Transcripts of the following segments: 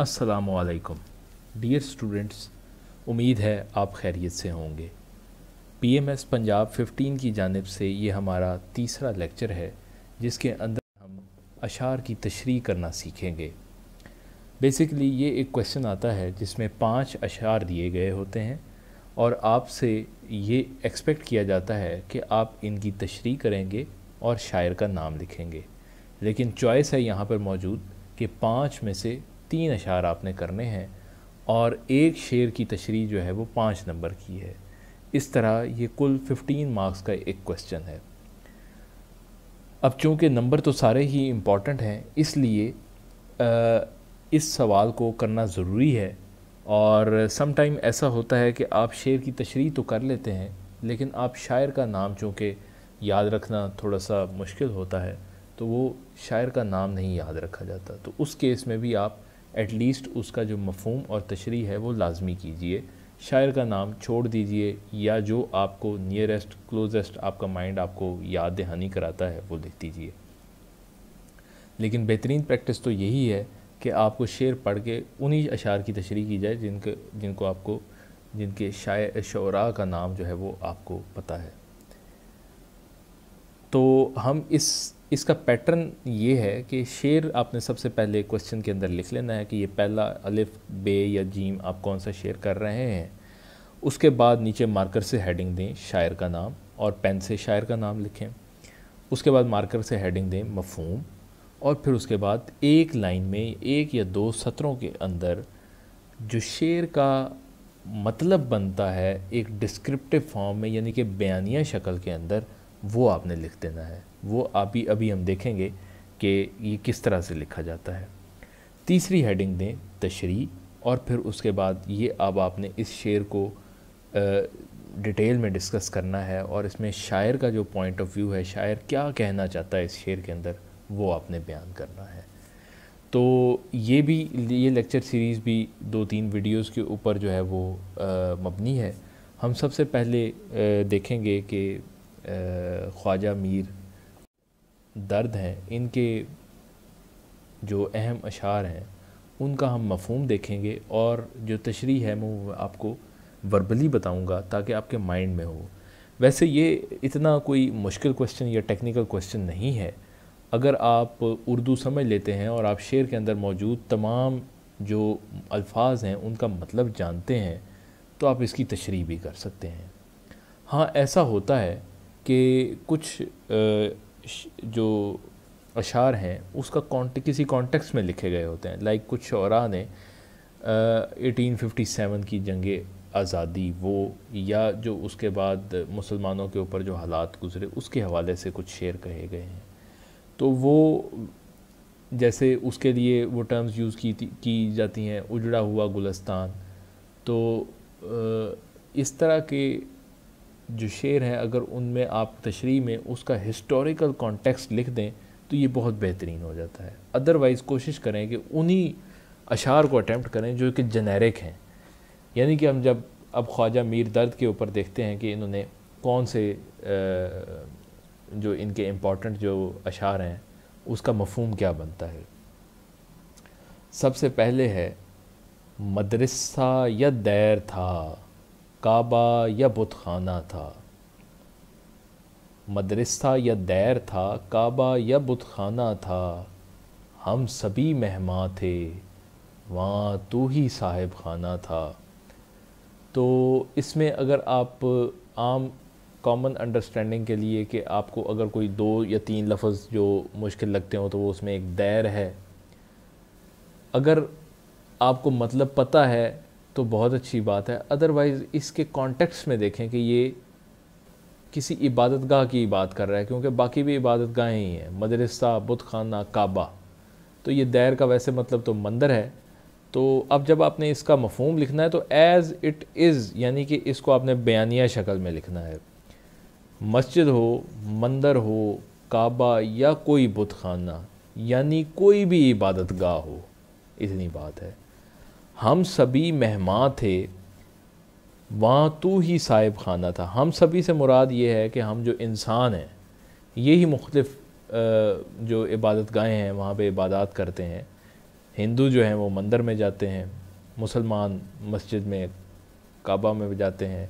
असलकम dear students उम्मीद है आप खैरियत से होंगे पीएमएस पंजाब 15 की जानब से ये हमारा तीसरा लेक्चर है जिसके अंदर हम अशार की तशरी करना सीखेंगे बेसिकली ये एक क्वेश्चन आता है जिसमें पांच अशार दिए गए होते हैं और आपसे ये एक्सपेक्ट किया जाता है कि आप इनकी तशरी करेंगे और शायर का नाम लिखेंगे लेकिन चॉइस है यहाँ पर मौजूद कि पाँच में से तीन अशार आपने करने हैं और एक शेर की तशरी जो है वो पाँच नंबर की है इस तरह ये कुल फिफ्टीन मार्क्स का एक क्वेश्चन है अब चूँकि नंबर तो सारे ही इम्पॉर्टेंट हैं इसलिए इस सवाल को करना ज़रूरी है और समटाइम ऐसा होता है कि आप शेर की तशरी तो कर लेते हैं लेकिन आप शायर का नाम चूँकि याद रखना थोड़ा सा मुश्किल होता है तो वो शायर का नाम नहीं याद रखा जाता तो उस केस में भी आप एटलीस्ट उसका जो मफहम और तशरी है वो लाजमी कीजिए शायर का नाम छोड़ दीजिए या जो आपको नियरेस्ट क्लोजेस्ट आपका माइंड आपको याद दहानी कराता है वो लिख दीजिए लेकिन बेहतरीन प्रैक्टिस तो यही है कि आपको शेर पढ़ के उन्हीं अशार की तशरी की जाए जिनके जिनको आपको जिनके शायर शरा का नाम जो है वो आपको पता है तो हम इस इसका पैटर्न ये है कि शेर आपने सबसे पहले क्वेश्चन के अंदर लिख लेना है कि ये पहला अलिफ बे या जीम आप कौन सा शेर कर रहे हैं उसके बाद नीचे मार्कर से हेडिंग दें शायर का नाम और पेन से शायर का नाम लिखें उसके बाद मार्कर से हेडिंग दें मफहम और फिर उसके बाद एक लाइन में एक या दो सत्रों के अंदर जो शेर का मतलब बनता है एक डिस्क्रिप्टिव फॉर्म में यानी कि बयानिया शक्ल के अंदर वो आपने लिख देना है वो अभी अभी हम देखेंगे कि ये किस तरह से लिखा जाता है तीसरी हेडिंग दें तशरी और फिर उसके बाद ये अब आपने इस शेर को डिटेल में डिस्कस करना है और इसमें शायर का जो पॉइंट ऑफ व्यू है शायर क्या कहना चाहता है इस शेर के अंदर वो आपने बयान करना है तो ये भी ये लेक्चर सीरीज़ भी दो तीन वीडियोस के ऊपर जो है वो मबनी है हम सबसे पहले देखेंगे कि ख्वाजा मीर दर्द हैं इनके जो अहम अशार हैं उनका हम मफहम देखेंगे और जो तशरी है मैं आपको वर्बली बताऊंगा ताकि आपके माइंड में हो वैसे ये इतना कोई मुश्किल क्वेश्चन या टेक्निकल क्वेश्चन नहीं है अगर आप उर्दू समझ लेते हैं और आप शेर के अंदर मौजूद तमाम जो अल्फाज हैं उनका मतलब जानते हैं तो आप इसकी तशरी भी कर सकते हैं हाँ ऐसा होता है कि कुछ जो अशार हैं उसका कॉन्ट किसी कॉन्टेक्स्ट में लिखे गए होते हैं लाइक कुछ शरा ने एटीन फिफ्टी सेवन की जंग आज़ादी वो या जो उसके बाद मुसलमानों के ऊपर जो हालात गुजरे उसके हवाले से कुछ शेर कहे गए हैं तो वो जैसे उसके लिए वो टर्म्स यूज़ की की जाती हैं उजड़ा हुआ गुलस्तान तो इस तरह के जो शेर हैं अगर उनमें आप तशरी में उसका हिस्टोरिकल कॉन्टेक्स्ट लिख दें तो ये बहुत बेहतरीन हो जाता है अदरवाइज़ कोशिश करें कि उन्हीं अशार को अटैम्प्ट करें जो कि जेनेरिक हैं यानी कि हम जब अब ख्वाजा मीर दर्द के ऊपर देखते हैं कि इन्होंने कौन से जो इनके इम्पॉटेंट जो अशार हैं उसका मफहम क्या बनता है सबसे पहले है मदरसा या दैर था काबा या बुतखाना था मदरसा या दैर था काबा या बुतखाना था हम सभी मेहमा थे वहाँ तू ही साहिब खाना था तो इसमें अगर आप आम कॉमन अंडरस्टैंडिंग के लिए कि आपको अगर कोई दो या तीन लफ्ज़ जो मुश्किल लगते हो तो वो उसमें एक दैर है अगर आपको मतलब पता है तो बहुत अच्छी बात है अदरवाइज़ इसके कॉन्टेक्स्ट में देखें कि ये किसी इबादत गाह की बात कर रहा है क्योंकि बाकी भी इबादत गाहें ही हैं मदरसा बुत खाना काबा तो ये दैर का वैसे मतलब तो मंदिर है तो अब जब आपने इसका मफहम लिखना है तो एज़ इट इज़ यानी कि इसको आपने बयानिया शक्ल में लिखना है मस्जिद हो मंदिर हो काबा या कोई बुत खाना यानी कोई भी इबादत गाह हो इतनी बात है हम सभी मेहमान थे वहाँ तू ही साहिब खाना था हम सभी से मुराद ये है कि हम जो इंसान हैं ये ही मुख्तफ जो इबादत गाहें हैं वहाँ पर इबादत करते हैं हिंदू जो हैं वो मंदिर में जाते हैं मुसलमान मस्जिद में काबा में जाते हैं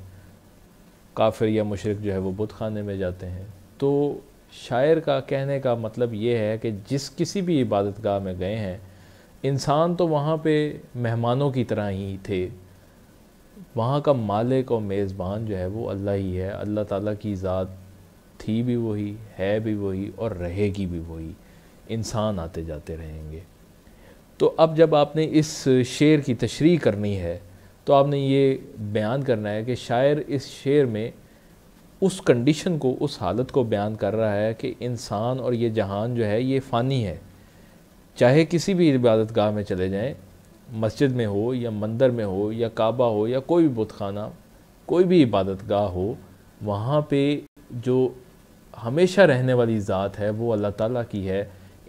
काफिर या मशरक जो है वो बुत खाने में जाते हैं तो शायर का कहने का मतलब ये है कि जिस किसी भी इबादत गाह में गए हैं इंसान तो वहाँ पे मेहमानों की तरह ही थे वहाँ का मालिक और मेज़बान जो है वो अल्लाह ही है अल्लाह ताला की ज़ात थी भी वही है भी वही और रहेगी भी वही इंसान आते जाते रहेंगे तो अब जब आपने इस शेर की तशरी करनी है तो आपने ये बयान करना है कि शायर इस शेर में उस कंडीशन को उस हालत को बयान कर रहा है कि इंसान और ये जहान जो है ये फ़ानी है चाहे किसी भी इबादत गाह में चले जाएं मस्जिद में हो या मंदिर में हो या काबा हो या कोई भी बुत खाना कोई भी इबादत गाह हो वहाँ पे जो हमेशा रहने वाली ज़ात है वो अल्लाह ताला की है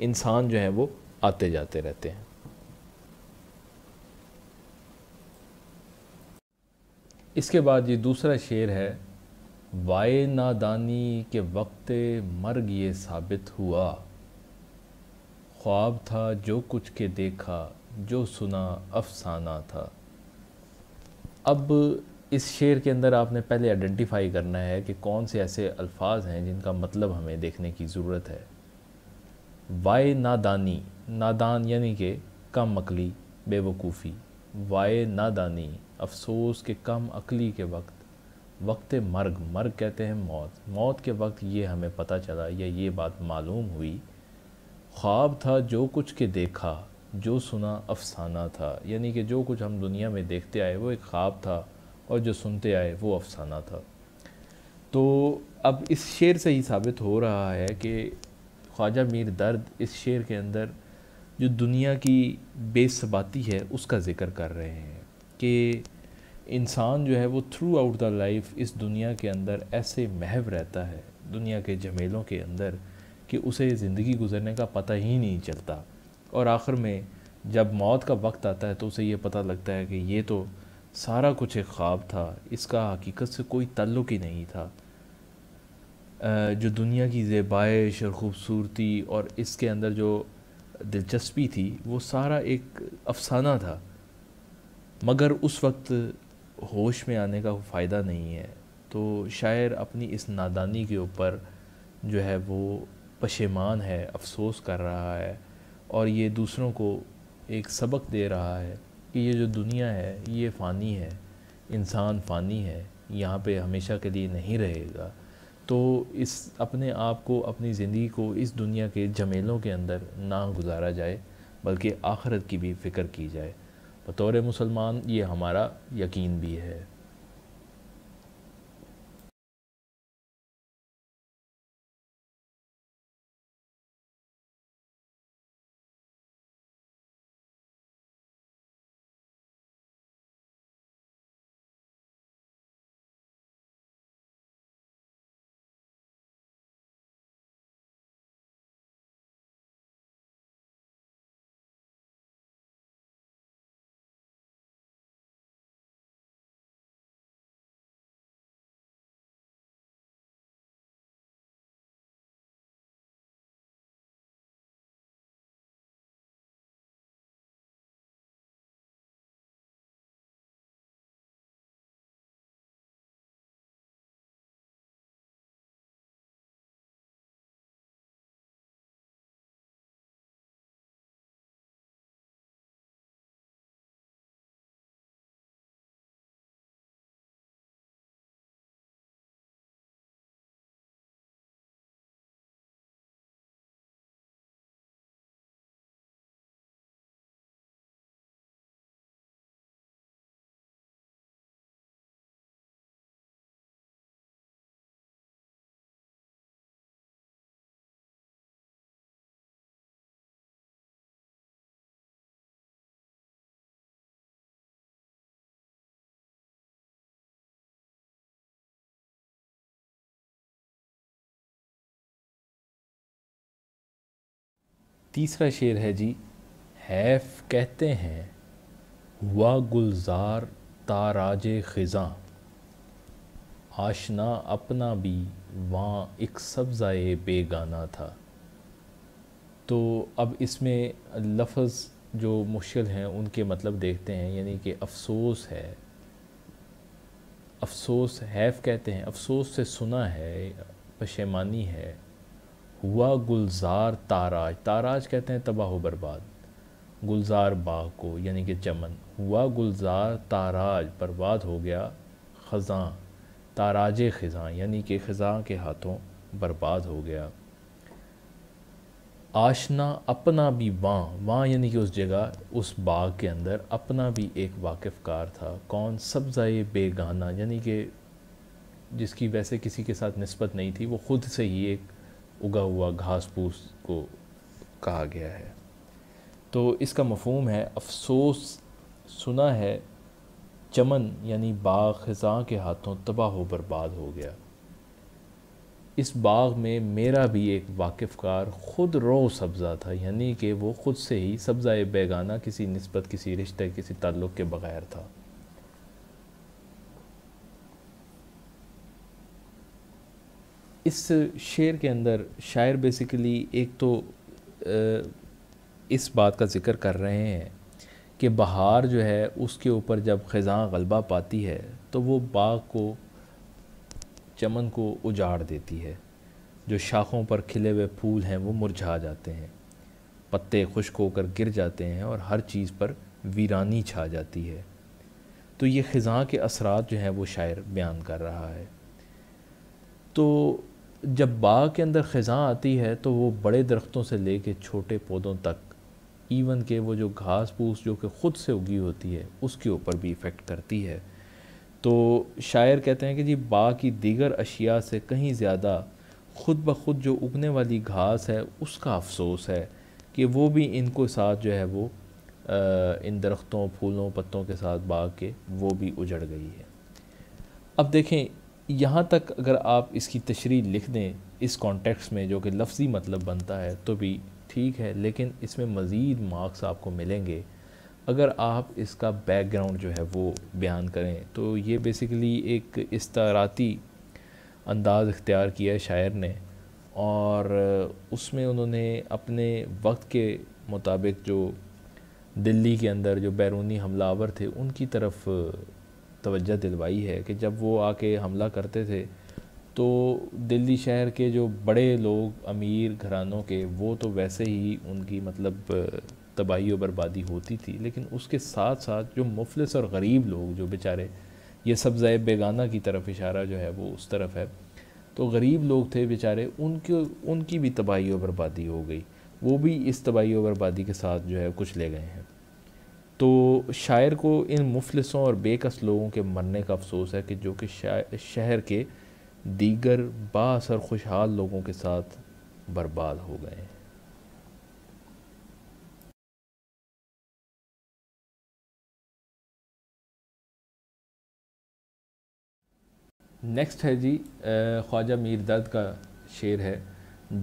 इंसान जो है वो आते जाते रहते हैं इसके बाद ये दूसरा शेर है वाय नादानी के वक्त मर्ग ये साबित हुआ ख्वाब था जो कुछ के देखा जो सुना अफसाना था अब इस शेर के अंदर आपने पहले आइडेंटिफाई करना है कि कौन से ऐसे अल्फाज हैं जिनका मतलब हमें देखने की ज़रूरत है वाए नादानी नादान यानी कि कम अकली बेवकूफ़ी वाए नादानी अफसोस के कम अकली के वक्त वक्त मर्ग मर्ग कहते हैं मौत मौत के वक्त ये हमें पता चला या ये बात मालूम हुई ख्वाब था जो कुछ के देखा जो सुना अफसाना था यानी कि जो कुछ हम दुनिया में देखते आए वो एक ख्वाब था और जो सुनते आए वो अफसाना था तो अब इस शेर से ही साबित हो रहा है कि ख्वाजा मीर दर्द इस शेर के अंदर जो दुनिया की बेसबाती है उसका ज़िक्र कर रहे हैं कि इंसान जो है वो थ्रू आउट द लाइफ इस दुनिया के अंदर ऐसे महव रहता है दुनिया के जमेलों के अंदर कि उसे ज़िंदगी गुजरने का पता ही नहीं चलता और आखिर में जब मौत का वक्त आता है तो उसे ये पता लगता है कि ये तो सारा कुछ एक ख्वाब था इसका हकीकत से कोई तल्लुक़ ही नहीं था जो दुनिया की जेबाइश और ख़ूबसूरती और इसके अंदर जो दिलचस्पी थी वो सारा एक अफसाना था मगर उस वक्त होश में आने का फ़ायदा नहीं है तो शायर अपनी इस नादानी के ऊपर जो है वो पशेमान है अफसोस कर रहा है और ये दूसरों को एक सबक दे रहा है कि ये जो दुनिया है ये फ़ानी है इंसान फ़ानी है यहाँ पे हमेशा के लिए नहीं रहेगा तो इस अपने आप को अपनी ज़िंदगी को इस दुनिया के जमेलों के अंदर ना गुजारा जाए बल्कि आखरत की भी फ़िक्र की जाए बतौर मुसलमान ये हमारा यकीन भी है तीसरा शेर है जी हैफ कहते हैं हुआ गुलजार ताराज खिजा आशना अपना भी वहाँ एक सब्ज़ाए बेगाना था तो अब इसमें लफ्ज़ जो मुश्किल हैं उनके मतलब देखते हैं यानी कि अफसोस है अफसोस हैफ़ कहते हैं अफसोस से सुना है पशेमानी है हुआ गुलजार ताराज ताराज कहते हैं तबाह बर्बाद गुलजार बाग को यानी कि चमन हुआ गुलजार ताराज बर्बाद हो गया ख़ज़ां ताराज ख़ज़ां यानी कि ख़ज़ां के हाथों बर्बाद हो गया आशना अपना भी वाँ वाँ यानी कि उस जगह उस बाग के अंदर अपना भी एक वाकिफ़ कार था कौन सब्ज़ाए बेगाना यानी कि जिसकी वैसे किसी के साथ नस्बत नहीं थी वो ख़ुद से ही एक उगा हुआ घास फूस को कहा गया है तो इसका मफहम है अफसोस सुना है चमन यानी बाग खजा के हाथों तबाह हो बर्बाद हो गया इस बाग में मेरा भी एक वाकिफ़कार ख़ुद रो सब्ज़ा था यानी कि वो ख़ुद से ही सब्ज़ा बेगाना किसी नस्बत किसी रिश्ते किसी ताल्लुक़ के बग़ैर था इस शेर के अंदर शायर बेसिकली एक तो इस बात का ज़िक्र कर रहे हैं कि बहार जो है उसके ऊपर जब ख़जा गलबा पाती है तो वो बाग को चमन को उजाड़ देती है जो शाखों पर खिले हुए फूल हैं वो मुरझा जाते हैं पत्ते खुश्क होकर गिर जाते हैं और हर चीज़ पर वीरानी छा जाती है तो ये ख़जा के असरात जो हैं वो शायर बयान कर रहा है तो जब बाग के अंदर ख़ज़ा आती है तो वो बड़े दरख्तों से ले कर छोटे पौधों तक इवन के वो जो घास फूस जो कि ख़ुद से उगी होती है उसके ऊपर भी इफ़ेक्ट करती है तो शायर कहते हैं कि जी बा की दीगर अशिया से कहीं ज़्यादा ख़ुद ब खुद जो उगने वाली घास है उसका अफसोस है कि वो भी इनको साथ जो है वो इन दरख्तों फूलों पत्तों के साथ बाग के वो भी उजड़ गई है अब देखें यहाँ तक अगर आप इसकी तशरी लिख दें इस कॉन्टेक्स्ट में जो कि लफ्ज़ी मतलब बनता है तो भी ठीक है लेकिन इसमें मज़ीद मार्क्स आपको मिलेंगे अगर आप इसका बैकग्राउंड जो है वो बयान करें तो ये बेसिकली एक इसराती अंदाज़ इख्तियार किया है शायर ने और उसमें उन्होंने अपने वक्त के मुताबिक जो दिल्ली के अंदर जो बैरूनी हमलावर थे उनकी तरफ तवज्जो दिलवाई है कि जब वो आके हमला करते थे तो दिल्ली शहर के जो बड़े लोग अमीर घरानों के वो तो वैसे ही उनकी मतलब तबाही और बर्बादी होती थी लेकिन उसके साथ साथ जो मुफलिस और गरीब लोग जो बेचारे ये सब ज़ैब बेगाना की तरफ इशारा जो है वो उस तरफ है तो गरीब लोग थे बेचारे उनके उनकी भी तबाही और बर्बादी हो गई वो भी इस तबाही और बर्बादी के साथ जो है कुछ ले गए हैं तो शायर को इन मुफलसों और बेकस लोगों के मरने का अफसोस है कि जो कि शहर के दीगर बासर खुशहाल लोगों के साथ बर्बाद हो गए नेक्स्ट है जी ख्वाजा मीर दर्द का शेर है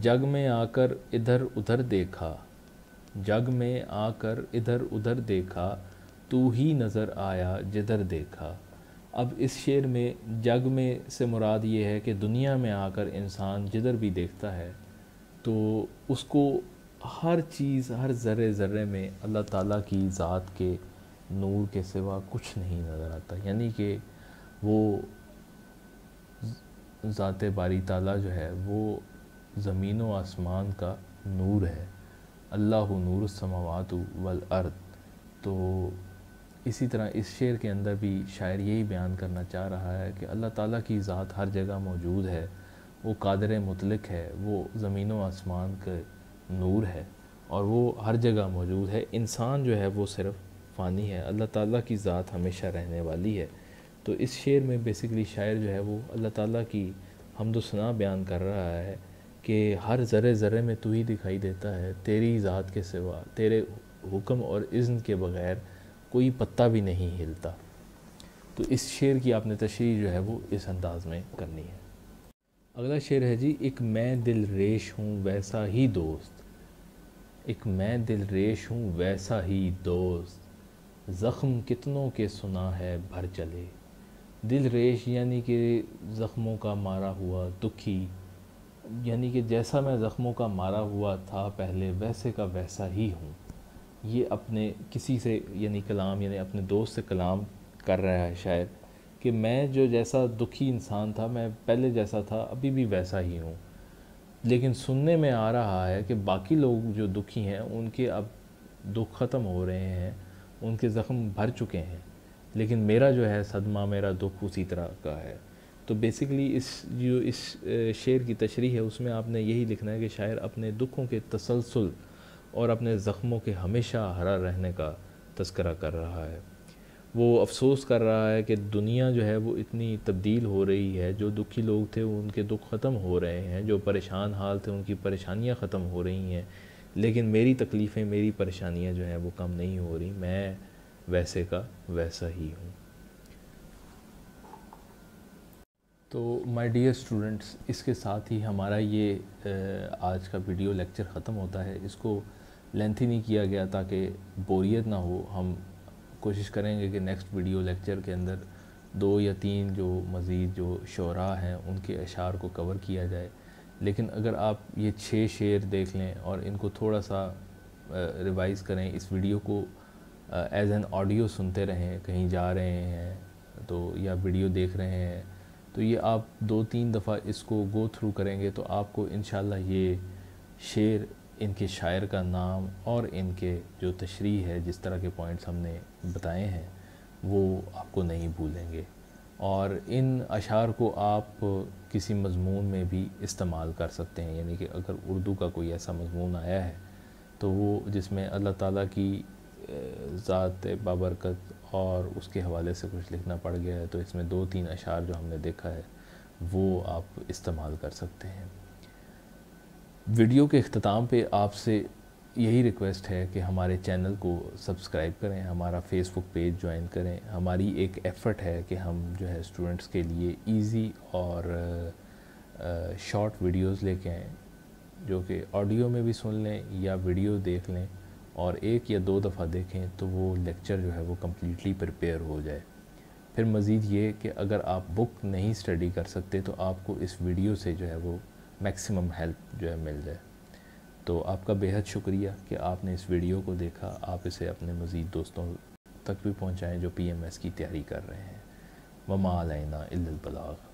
जग में आकर इधर उधर देखा जग में आकर इधर उधर देखा तू ही नज़र आया जिधर देखा अब इस शेर में जग में से मुराद ये है कि दुनिया में आकर इंसान जिधर भी देखता है तो उसको हर चीज़ हर ज़र्रे ज़र्रे में अल्लाह ताला की ज़ात के नूर के सिवा कुछ नहीं नज़र आता यानी कि वो ज़ात बारी ताला जो है वो ज़मीन व आसमान का नूर है अल्लाह नूर समावत वल अर्द तो इसी तरह इस शेर के अंदर भी शायर यही बयान करना चाह रहा है कि अल्लाह ताला की ज़ात हर जगह मौजूद है वो कादर मुतलक है वो ज़मीन व आसमान का नूर है और वो हर जगह मौजूद है इंसान जो है वो सिर्फ फ़ानी है अल्लाह ताला की ज़ात हमेशा रहने वाली है तो इस शेर में बेसिकली शायर जो है वो अल्लाह ताला की हमदोसना बयान कर रहा है कि हर ज़र्रे ज़र्रे में तू ही दिखाई देता है तेरी ज़ात के सिवा तेरे हुक्म और इज़्न के बग़ैर कोई पत्ता भी नहीं हिलता तो इस शेर की आपने तशरी जो है वो इस अंदाज़ में करनी है अगला शेर है जी एक मैं दिल रेश हूँ वैसा ही दोस्त एक मैं दिल रेश हूँ वैसा ही दोस्त ज़ख़म कितनों के सुना है भर चले दिल रेश यानी कि ज़ख़्मों का मारा हुआ दुखी यानी कि जैसा मैं ज़ख्मों का मारा हुआ था पहले वैसे का वैसा ही हूँ ये अपने किसी से यानी कलाम यानी अपने दोस्त से कलाम कर रहा है शायद कि मैं जो जैसा दुखी इंसान था मैं पहले जैसा था अभी भी वैसा ही हूँ लेकिन सुनने में आ रहा है कि बाकी लोग जो दुखी हैं उनके अब दुख ख़त्म हो रहे हैं उनके ज़ख्म भर चुके हैं लेकिन मेरा जो है सदमा मेरा दुख उसी तरह का है तो बेसिकली इस जो इस शेर की तशरी है उसमें आपने यही लिखना है कि शायर अपने दुखों के तसलसल और अपने ज़ख्मों के हमेशा हरा रहने का तस्करा कर रहा है वो अफसोस कर रहा है कि दुनिया जो है वो इतनी तब्दील हो रही है जो दुखी लोग थे उनके दुख ख़त्म हो रहे हैं जो परेशान हाल थे उनकी परेशानियाँ ख़त्म हो रही हैं लेकिन मेरी तकलीफ़ें मेरी परेशानियाँ जो हैं वो कम नहीं हो रही मैं वैसे का वैसा ही हूँ तो माय डियर स्टूडेंट्स इसके साथ ही हमारा ये आज का वीडियो लेक्चर ख़त्म होता है इसको लेंथी नहीं किया गया ताकि बोरियत ना हो हम कोशिश करेंगे कि नेक्स्ट वीडियो लेक्चर के अंदर दो या तीन जो मज़ीद जो शरा हैं उनके अशार को कवर किया जाए लेकिन अगर आप ये छः शेर देख लें और इनको थोड़ा सा रिवाइज़ करें इस वीडियो को एज एन ऑडियो सुनते रहें कहीं जा रहे हैं तो या वीडियो देख रहे हैं तो ये आप दो तीन दफ़ा इसको गो थ्रू करेंगे तो आपको इन ये शेर इनके शायर का नाम और इनके जो तशरी है जिस तरह के पॉइंट्स हमने बताए हैं वो आपको नहीं भूलेंगे और इन अशार को आप किसी मजमून में भी इस्तेमाल कर सकते हैं यानी कि अगर उर्दू का कोई ऐसा मजमून आया है तो वो जिसमें अल्लाह ताला की ज़ात बाबरकत और उसके हवाले से कुछ लिखना पड़ गया है तो इसमें दो तीन अशार जो हमने देखा है वो आप इस्तेमाल कर सकते हैं वीडियो के अख्ताम पे आपसे यही रिक्वेस्ट है कि हमारे चैनल को सब्सक्राइब करें हमारा फेसबुक पेज ज्वाइन करें हमारी एक एफ़र्ट है कि हम जो है स्टूडेंट्स के लिए इजी और शॉर्ट वीडियोस लेके आएँ जो कि ऑडियो में भी सुन लें या वीडियो देख लें और एक या दो दफ़ा देखें तो वो लेक्चर जो है वो कम्प्लीटली प्रिपेयर हो जाए फिर मज़ीद ये कि अगर आप बुक नहीं स्टडी कर सकते तो आपको इस वीडियो से जो है वो मैक्सिमम हेल्प जो है मिल जाए तो आपका बेहद शुक्रिया कि आपने इस वीडियो को देखा आप इसे अपने मज़ीद दोस्तों तक भी पहुँचाएँ जो पी एम एस की तैयारी कर रहे हैं ममा अलैना बलाग़